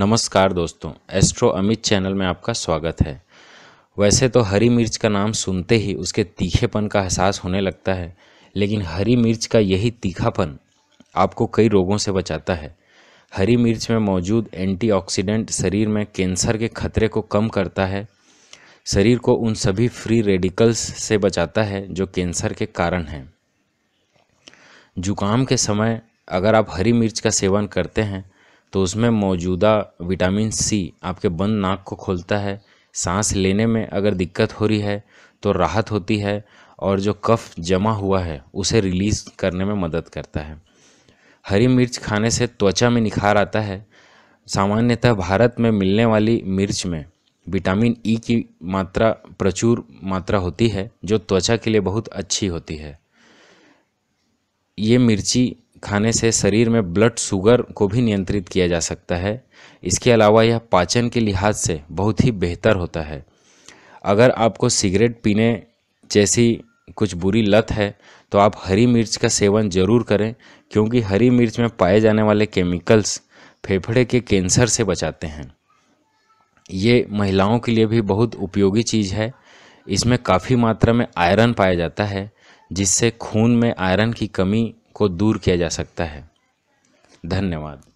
नमस्कार दोस्तों astro Amit channel में आपका स्वागत है वैसे तो हरी मिर्च का नाम सुनते ही उसके तीखेपन का एहसास होने लगता है लेकिन हरी मिर्च का यही तीखापन आपको कई रोगों से बचाता है हरी मिर्च में मौजूद एंटीऑक्सीडेंट शरीर में कैंसर के खतरे को कम करता है शरीर को उन सभी फ्री रेडिकल्स से बचाता है जो कैंसर के कारण हैं जुकाम के समय अगर आप हरी मिर्च का सेवन करते हैं तो उसमें मौजूदा विटामिन सी आपके बंद नाक को खोलता है सांस लेने में अगर दिक्कत हो रही है तो राहत होती है और जो कफ जमा हुआ है उसे रिलीज़ करने में मदद करता है हरी मिर्च खाने से त्वचा में निखार आता है सामान्यतः भारत में मिलने वाली मिर्च में विटामिन ई e की मात्रा प्रचुर मात्रा होती है जो त्वचा के लिए बहुत अच्छी होती है ये मिर्ची खाने से शरीर में ब्लड शुगर को भी नियंत्रित किया जा सकता है इसके अलावा यह पाचन के लिहाज से बहुत ही बेहतर होता है अगर आपको सिगरेट पीने जैसी कुछ बुरी लत है तो आप हरी मिर्च का सेवन ज़रूर करें क्योंकि हरी मिर्च में पाए जाने वाले केमिकल्स फेफड़े के कैंसर से बचाते हैं ये महिलाओं के लिए भी बहुत उपयोगी चीज़ है इसमें काफ़ी मात्रा में आयरन पाया जाता है जिससे खून में आयरन की कमी को दूर किया जा सकता है धन्यवाद